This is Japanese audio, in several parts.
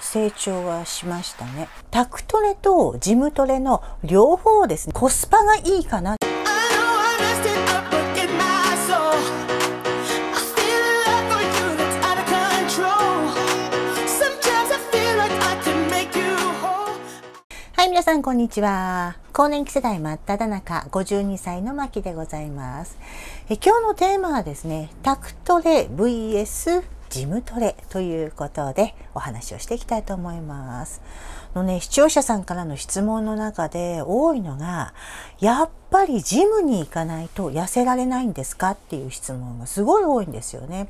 成長はしましたね。タクトレとジムトレの両方ですね。コスパがいいかな。皆さんこんにちは。更年期世代真っ只中、52歳の牧でございますえ。今日のテーマはですね、タクトレ VS ジムトレということでお話をしていきたいと思います。のね、視聴者さんからの質問の中で多いのが、やっぱりジムに行かないと痩せられないんですかっていう質問がすごい多いんですよね。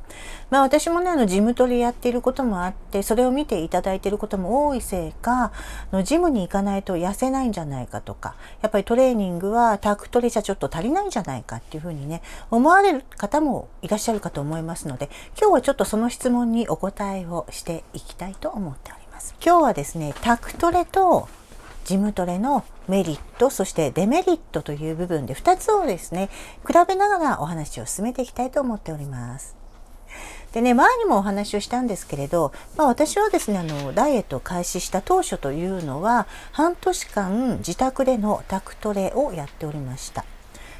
まあ私もね、あの、ジムトレやっていることもあって、それを見ていただいていることも多いせいか、のジムに行かないと痩せないんじゃないかとか、やっぱりトレーニングはタクトレじゃちょっと足りないんじゃないかっていうふうにね、思われる方もいらっしゃるかと思いますので、今日はちょっとその質問にお答えをしていきたいと思っております。ます今日はですねタクトレとジムトレのメリットそしてデメリットという部分で2つをですね比べながらお話を進めていきたいと思っております。でね前にもお話をしたんですけれど、まあ、私はですねあのダイエットを開始した当初というのは半年間自宅での宅トレをやっておりました。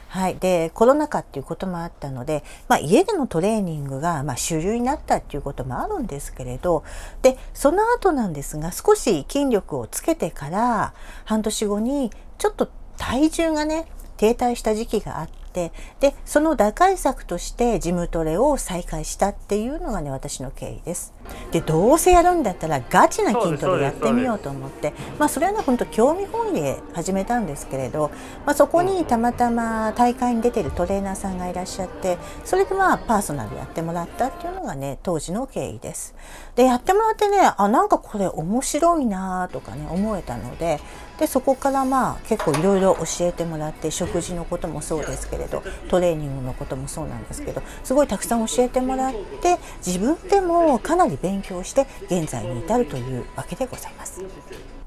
はい、でコロナ禍っていうこともあったので、まあ、家でのトレーニングが、まあ、主流になったっていうこともあるんですけれどでその後なんですが少し筋力をつけてから半年後にちょっと体重がね停滞した時期があって。てでその打開策としてジムトレを再開したっていうのがね私の経緯です。でどうせやるんだったらガチな筋トレやってみようと思ってまあ、それはね本当興味本位で始めたんですけれど、まあ、そこにたまたま大会に出てるトレーナーさんがいらっしゃってそれでまあパーソナルやってもらったっていうのがね当時の経緯です。でやってもらってねあなんかこれ面白いなとかね思えたのででそこからまあ結構いろいろ教えてもらって食事のこともそうですけれどトレーニングのこともそうなんですけどすごいたくさん教えてもらって自分でもかなり勉強して現在に至るというわけでございます。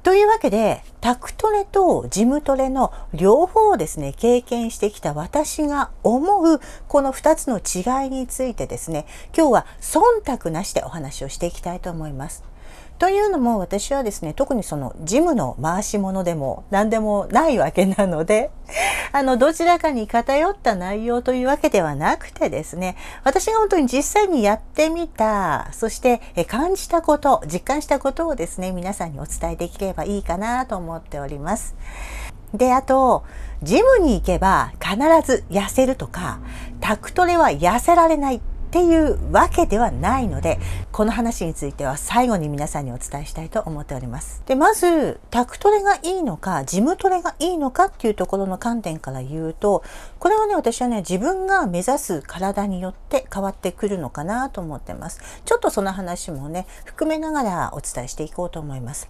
というわけでタクトレとジムトレの両方をですね経験してきた私が思うこの2つの違いについてですね今日は忖度なしでお話をしていきたいと思います。というのも私はですね特にそのジムの回し物でも何でもないわけなので あのどちらかに偏った内容というわけではなくてですね私が本当に実際にやってみたそして感じたこと実感したことをですね皆さんにお伝えできればいいかなと思っております。であとジムに行けば必ず痩せるとかタクトレは痩せられないっていうわけではないのでこの話については最後に皆さんにお伝えしたいと思っております。でまずタクトレがいいのかジムトレがいいのかっていうところの観点から言うとこれはね私はね自分が目指す体によって変わってくるのかなと思ってます。ちょっとその話もね含めながらお伝えしていこうと思います。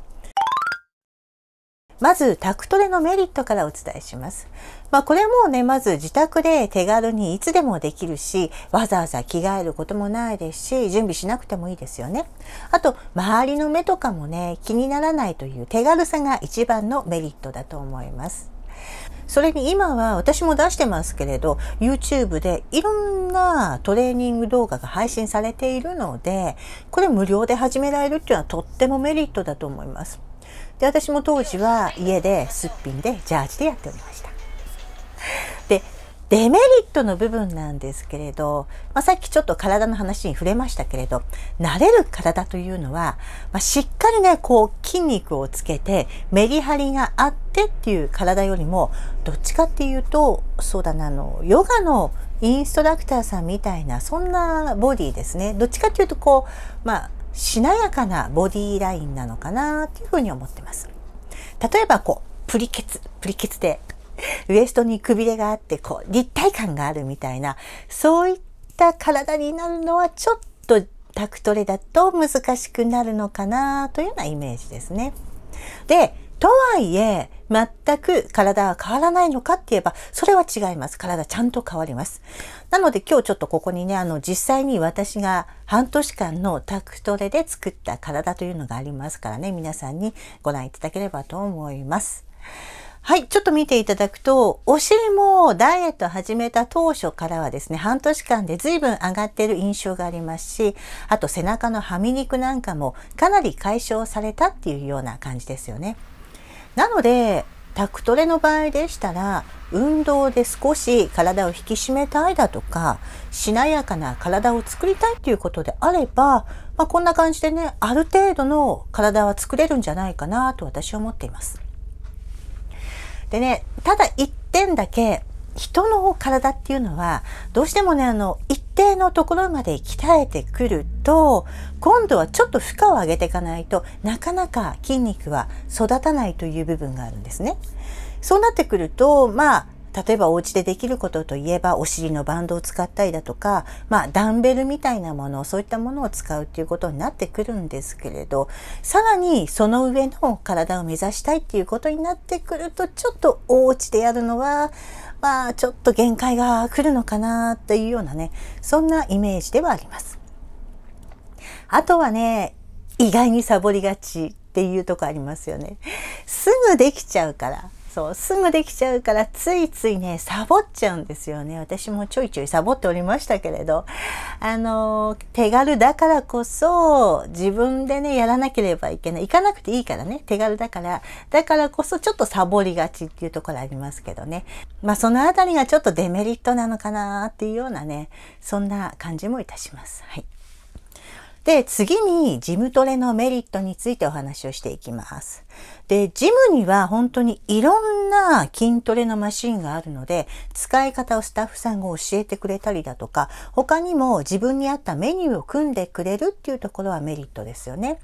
まずタクトレのメリットからお伝えします。まあ、これもね、まず自宅で手軽にいつでもできるし、わざわざ着替えることもないですし、準備しなくてもいいですよね。あと、周りの目とかもね、気にならないという手軽さが一番のメリットだと思います。それに今は私も出してますけれど YouTube でいろんなトレーニング動画が配信されているのでこれ無料で始められるっていうのはとってもメリットだと思います。で私も当時は家ですっぴんでジャージでやっておりました。でデメリットの部分なんですけれど、まあ、さっきちょっと体の話に触れましたけれど慣れる体というのは、まあ、しっかりねこう筋肉をつけてメリハリがあってっていう体よりもどっちかっていうとそうだなあのヨガのインストラクターさんみたいなそんなボディですねどっちかっていうとこうまあしなやかなボディーラインなのかなっていうふうに思ってます。例えばこう、プリケツ、プリケツで、ウエストにくびれがあって、こう、立体感があるみたいな、そういった体になるのはちょっとタクトレだと難しくなるのかなというようなイメージですね。で、とはいえ、全く体は変わらないのかって言えば、それは違います。体ちゃんと変わります。なので今日ちょっとここにね、あの実際に私が半年間のタクトレで作った体というのがありますからね、皆さんにご覧いただければと思います。はい、ちょっと見ていただくと、お尻もダイエット始めた当初からはですね、半年間で随分上がっている印象がありますし、あと背中のはみ肉なんかもかなり解消されたっていうような感じですよね。なのでタクトレの場合でしたら運動で少し体を引き締めたいだとかしなやかな体を作りたいっていうことであれば、まあ、こんな感じでねある程度の体は作れるんじゃないかなと私は思っています。でねただ1点だけ人の体っていうのはどうしてもねあの一定のところまで鍛えてくると今度はちょっと負荷を上げていかないとなかなか筋肉は育たないという部分があるんですね。そうなってくるとまあ例えばお家でできることといえばお尻のバンドを使ったりだとか、まあ、ダンベルみたいなものそういったものを使うっていうことになってくるんですけれどさらにその上の体を目指したいっていうことになってくるとちょっとお家でやるのはまあちょっと限界が来るのかなっていうようなねそんなイメージではあります。あとはね、意外にサボりがちっていうとこありますよね。すぐできちゃうから。そう、すぐできちゃうから、ついついね、サボっちゃうんですよね。私もちょいちょいサボっておりましたけれど、あの、手軽だからこそ、自分でね、やらなければいけない。行かなくていいからね、手軽だから、だからこそちょっとサボりがちっていうところありますけどね。まあ、そのあたりがちょっとデメリットなのかなっていうようなね、そんな感じもいたします。はい。で、次にジムトレのメリットについてお話をしていきます。で、ジムには本当にいろんんな筋トレのマシンがあるので、使い方をスタッフさんが教えてくれたりだとか、他にも自分に合ったメニューを組んでくれるっていうところはメリットですよね。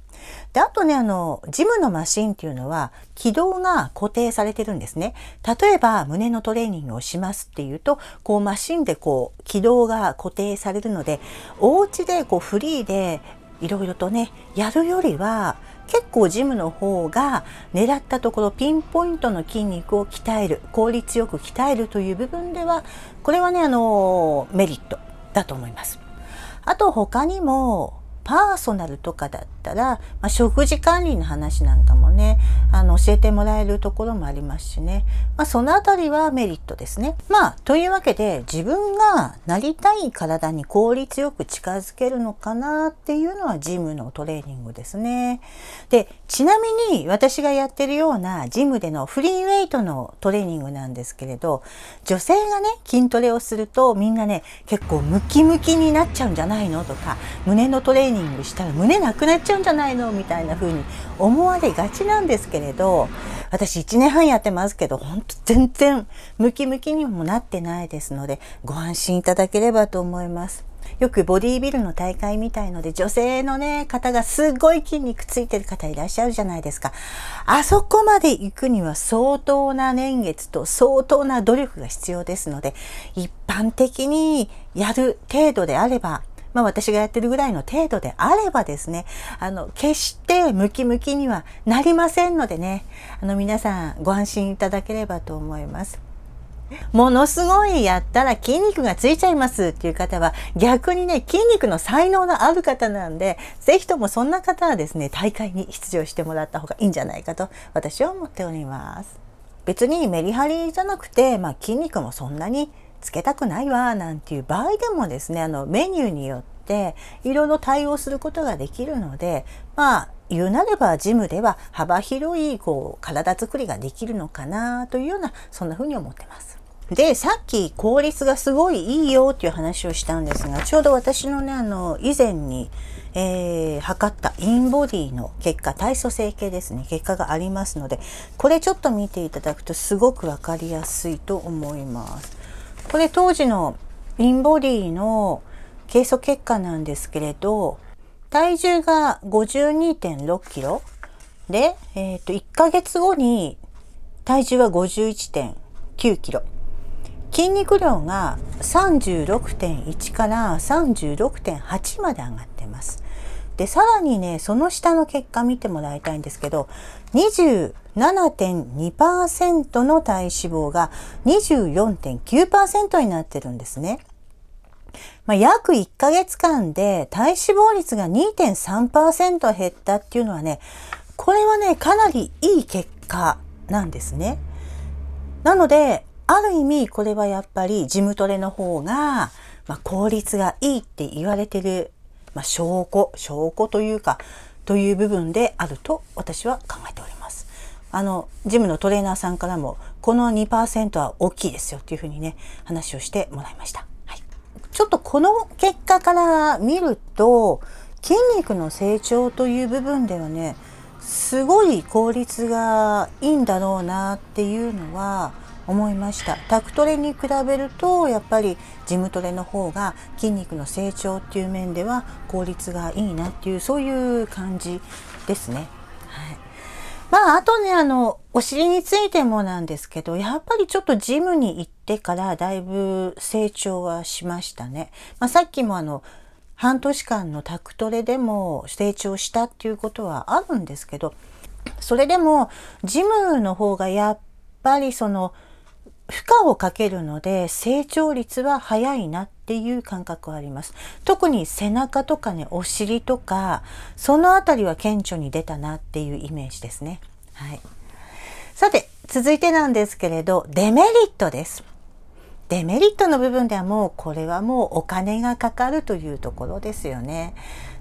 で、あとね、あの、ジムのマシンっていうのは、軌道が固定されてるんですね。例えば、胸のトレーニングをしますっていうと、こう、マシンでこう、軌道が固定されるので、お家でこう、フリーで、いろいろとね、やるよりは、結構ジムの方が狙ったところピンポイントの筋肉を鍛える効率よく鍛えるという部分ではこれはねあのメリットだと思います。あと他にもパーソナルとかだったら、まあ、食事管理の話なんかもねあの教えてもらえるところもありますしね、まあ、その辺りはメリットですね。まあというわけで自分がなりたい体に効率よく近づけるのかなっていうのはジムのトレーニングですね。でちなみに私がやってるようなジムでのフリーウェイトのトレーニングなんですけれど女性がね筋トレをするとみんなね結構ムキムキになっちゃうんじゃないのとか胸のトレーニングしたら胸なくなっちゃうゃうんじゃないのみたいな風に思われがちなんですけれど、私1年半やってますけど、ほんと全然ムキムキにもなってないですので、ご安心いただければと思います。よくボディービルの大会みたいので女性のね方がすごい筋肉ついてる方いらっしゃるじゃないですかあそこまで行くには相当な年月と相当な努力が必要ですので一般的にやる程度であればまあ私がやってるぐらいの程度であればですね、あの、決してムキムキにはなりませんのでね、あの皆さんご安心いただければと思います。ものすごいやったら筋肉がついちゃいますっていう方は逆にね筋肉の才能のある方なんで是非ともそんな方はですね大会に出場してもらった方がいいんじゃないかと私は思っております。別にメリハリじゃなくて、まあ、筋肉もそんなにつけたくないわなんていう場合でもですねあのメニューによってていろいろ対応することができるのでまあ言うなればジムでは幅広いこう体づくりができるのかなというようなそんなふうに思ってます。で、さっき効率がすごいいいよっていう話をしたんですが、ちょうど私のね、あの、以前に、えー、測ったインボディの結果、体組成形ですね、結果がありますので、これちょっと見ていただくとすごくわかりやすいと思います。これ当時のインボディの、計測結果なんですけれど、体重が52.6キロで、えっ、ー、と、1ヶ月後に体重は51.9キロ。筋肉量が36.1から36.8まで上がってます。で、さらにね、その下の結果見てもらいたいんですけど、27.2%の体脂肪が24.9%になってるんですね。まあ、約1ヶ月間で体脂肪率が2.3%減ったっていうのはね、これはね、かなりいい結果なんですね。なので、ある意味これはやっぱりジムトレの方が、まあ、効率がいいって言われてる、まあ、証拠、証拠というか、という部分であると私は考えております。あの、ジムのトレーナーさんからも、この2%は大きいですよっていうふうにね、話をしてもらいました。この結果から見ると筋肉の成長という部分ではねすごい効率がいいんだろうなっていうのは思いましたタクトレに比べるとやっぱりジムトレの方が筋肉の成長っていう面では効率がいいなっていうそういう感じですね。まあ、あとね、あの、お尻についてもなんですけど、やっぱりちょっとジムに行ってからだいぶ成長はしましたね。まあ、さっきもあの、半年間のタクトレでも成長したっていうことはあるんですけど、それでもジムの方がやっぱりその、負荷をかけるので成長率は早いなっていう感覚はあります。特に背中とかね、お尻とか、そのあたりは顕著に出たなっていうイメージですね。はい。さて、続いてなんですけれど、デメリットです。デメリットの部分ではもうこれはもうお金がかかるというところですよね。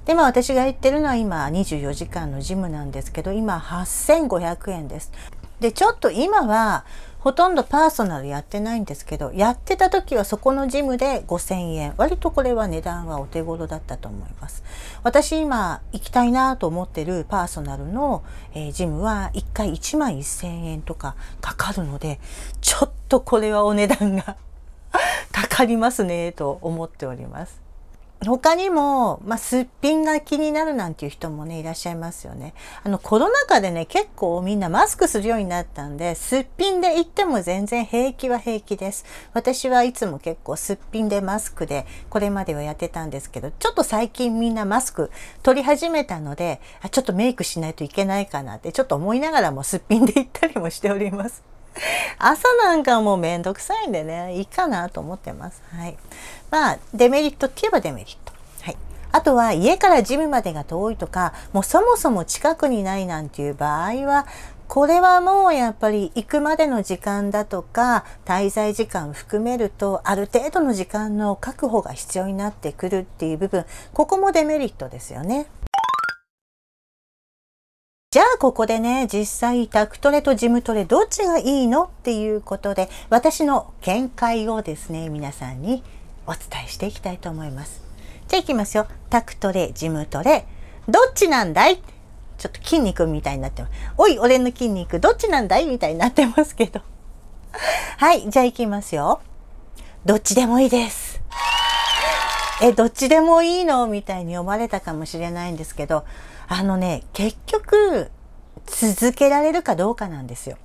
で、まあ私が言ってるのは今24時間のジムなんですけど、今8500円です。で、ちょっと今はほとんどパーソナルやってないんですけどやってた時はそこのジムで5,000円割とこれは値段はお手頃だったと思います私今行きたいなと思ってるパーソナルの、えー、ジムは1回1万1,000円とかかかるのでちょっとこれはお値段が かかりますねと思っております他にも、まあ、すっぴんが気になるなんていう人もね、いらっしゃいますよね。あの、コロナ禍でね、結構みんなマスクするようになったんで、すっぴんで行っても全然平気は平気です。私はいつも結構すっぴんでマスクで、これまではやってたんですけど、ちょっと最近みんなマスク取り始めたので、あちょっとメイクしないといけないかなって、ちょっと思いながらもすっぴんで行ったりもしております。朝なんかもうめんどくさいんでねいいかなと思ってます。はい、まあデメリットって言えばデメリット。はい、あとは家からジムまでが遠いとかもうそもそも近くにないなんていう場合はこれはもうやっぱり行くまでの時間だとか滞在時間含めるとある程度の時間の確保が必要になってくるっていう部分ここもデメリットですよね。じゃあここでね、実際タクトレとジムトレどっちがいいのっていうことで、私の見解をですね、皆さんにお伝えしていきたいと思います。じゃあいきますよ。タクトレ、ジムトレ、どっちなんだいちょっと筋肉みたいになってます。おい、俺の筋肉どっちなんだいみたいになってますけど。はい、じゃあいきますよ。どっちでもいいです。え、どっちでもいいのみたいに呼ばれたかもしれないんですけど、あのね、結局、続けられるかどうかなんですよ。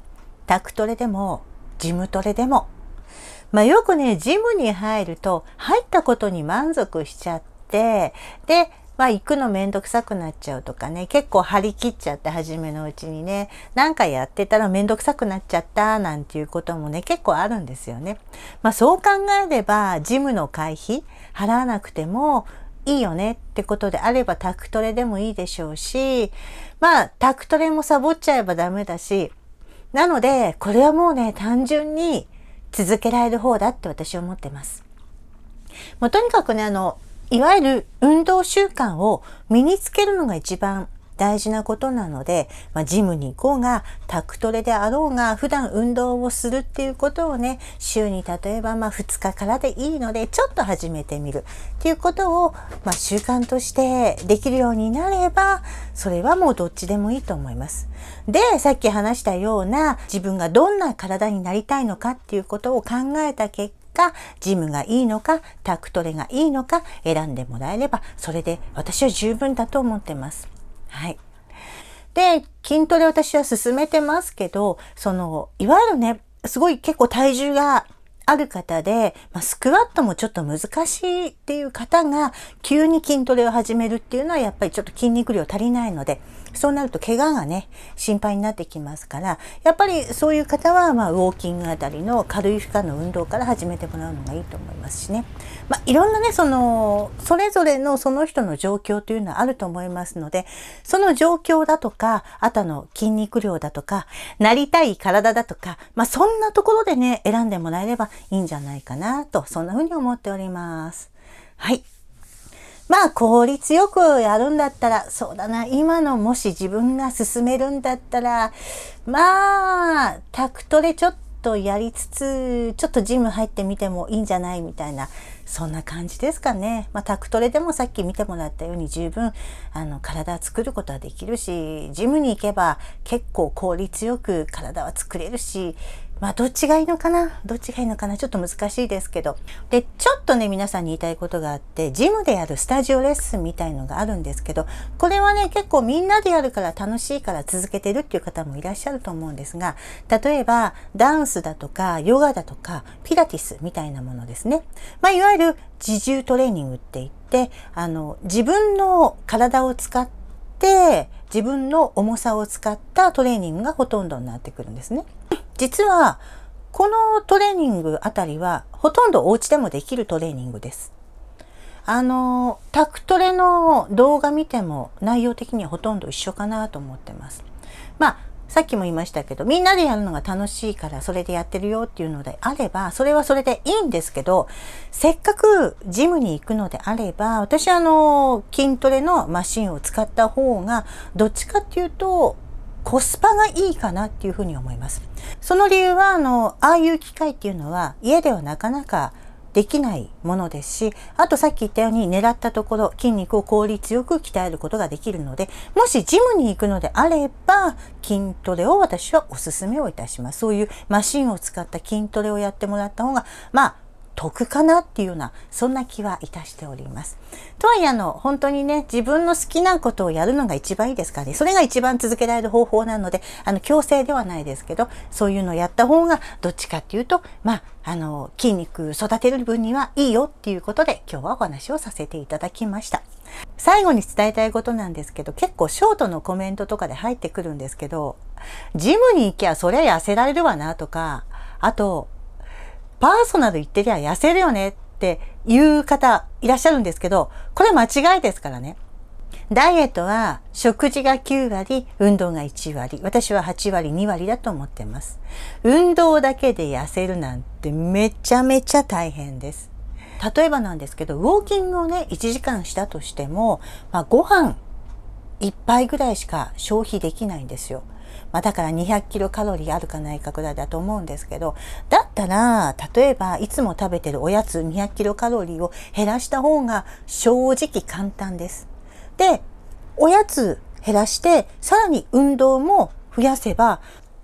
タクトレでも、ジムトレでも。まあ、よくね、ジムに入ると、入ったことに満足しちゃって、で、まあ、行くのめんどくさくなっちゃうとかね、結構張り切っちゃって、初めのうちにね、なんかやってたらめんどくさくなっちゃった、なんていうこともね、結構あるんですよね。まあ、そう考えれば、ジムの会費払わなくても、いいよねってことであればタクトレでもいいでしょうし、まあタクトレもサボっちゃえばダメだし、なのでこれはもうね単純に続けられる方だって私は思ってます。もうとにかくね、あの、いわゆる運動習慣を身につけるのが一番大事なことなので、まあ、ジムに行こうが宅トレであろうが普段運動をするっていうことをね週に例えばま2日からでいいのでちょっと始めてみるっていうことを、ま習慣としてできるようになればそれはもうどっちでもいいと思います。でさっき話したような自分がどんな体になりたいのかっていうことを考えた結果ジムがいいのか、タクトレがいいのか選んでもらえれば、それで私は十分だと思ってます。はい。で、筋トレ私は進めてますけど、その、いわゆるね、すごい結構体重がある方で、まあ、スクワットもちょっと難しいっていう方が急に筋トレを始めるっていうのはやっぱりちょっと筋肉量足りないのでそうなると怪我がね、心配になってきますから、やっぱりそういう方は、まあ、ウォーキングあたりの軽い負荷の運動から始めてもらうのがいいと思いますしね。まあ、いろんなね、その、それぞれのその人の状況というのはあると思いますので、その状況だとか、あとの筋肉量だとか、なりたい体だとか、まあ、そんなところでね、選んでもらえればいいんじゃないかなと、そんな風に思っております。はい。まあ効率よくやるんだったら、そうだな、今のもし自分が進めるんだったら、まあ、タクトでちょっとやりつつ、ちょっとジム入ってみてもいいんじゃないみたいな、そんな感じですかね。まあ、タクトレでもさっき見てもらったように十分、あの、体作ることはできるし、ジムに行けば結構効率よく体は作れるし、まあ、どっちがいいのかなどっちがいいのかなちょっと難しいですけど。で、ちょっとね、皆さんに言いたいことがあって、ジムでやるスタジオレッスンみたいのがあるんですけど、これはね、結構みんなでやるから楽しいから続けてるっていう方もいらっしゃると思うんですが、例えば、ダンスだとか、ヨガだとか、ピラティスみたいなものですね。まあ、いわゆる自重トレーニングって言って、あの、自分の体を使って、自分の重さを使ったトレーニングがほとんどになってくるんですね。実はこのトレーニングあたりはほとんどお家でもできるトレーニングです。あの、タクトレの動画見ても内容的にはほとんど一緒かなと思ってます。まあ、さっきも言いましたけど、みんなでやるのが楽しいからそれでやってるよっていうのであれば、それはそれでいいんですけど、せっかくジムに行くのであれば、私はあの、筋トレのマシンを使った方が、どっちかっていうと、コスパがいいかなっていうふうに思います。その理由はあのああいう機会っていうのは家ではなかなかできないものですしあとさっき言ったように狙ったところ筋肉を効率よく鍛えることができるのでもしジムに行くのであれば筋トレを私はおすすめをいたしますそういうマシンを使った筋トレをやってもらった方がまあ得かなっていうようなそんな気はいたしております。とはいえあの本当にね自分の好きなことをやるのが一番いいですからねそれが一番続けられる方法なのであの強制ではないですけどそういうのをやった方がどっちかっていうとまああの筋肉育てる分にはいいよっていうことで今日はお話をさせていただきました。最後に伝えたいことなんですけど結構ショートのコメントとかで入ってくるんですけどジムに行きゃそりゃ痩せられるわなとかあとパーソナル言ってりゃ痩せるよねっていう方いらっしゃるんですけど、これ間違いですからね。ダイエットは食事が9割、運動が1割、私は8割、2割だと思ってます。運動だけで痩せるなんてめちゃめちゃ大変です。例えばなんですけど、ウォーキングをね、1時間したとしても、まあ、ご飯1杯ぐらいしか消費できないんですよ。まあ、だから200キロカロリーあるかないかぐらいだと思うんですけどだったら例えばいつも食べてるおやつ200キロカロリーを減らした方が正直簡単です。でおやつ減らしてさらに運動も増やせば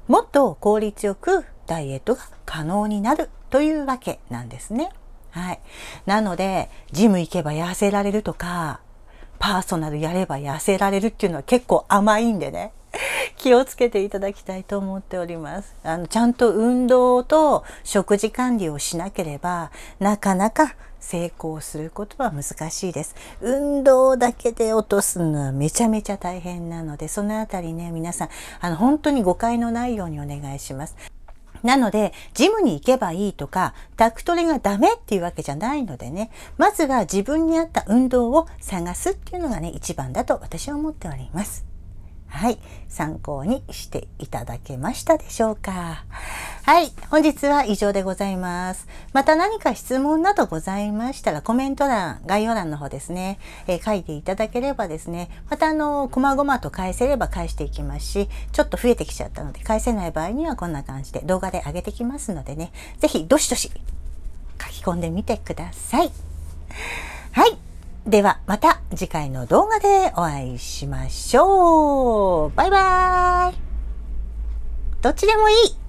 もっと効率よくダイエットが可能になるというわけなんですね。はい。なので、ジム行けば痩せられるとか、パーソナルやれば痩せられるっていうのは結構甘いんでね。気をつけていただきたいと思っております。あのちゃんと運動と食事管理をしなければなかなか成功することは難しいです。運動だけで落とすのはめちゃめちゃ大変なので、そのあたりね、皆さん、あの、本当に誤解のないようにお願いします。なので、ジムに行けばいいとか、宅トレがダメっていうわけじゃないのでね、まずは自分に合った運動を探すっていうのがね、一番だと私は思っております。はい、参考にしていただけましたでしょうか。はい、本日は以上でございます。また何か質問などございましたらコメント欄、概要欄の方ですね、えー、書いていただければですね、またあの、こまごまと返せれば返していきますし、ちょっと増えてきちゃったので返せない場合にはこんな感じで動画で上げてきますのでね、是非どしどし書き込んでみてください。はい。ではまた次回の動画でお会いしましょう。バイバーイ。どっちでもいい。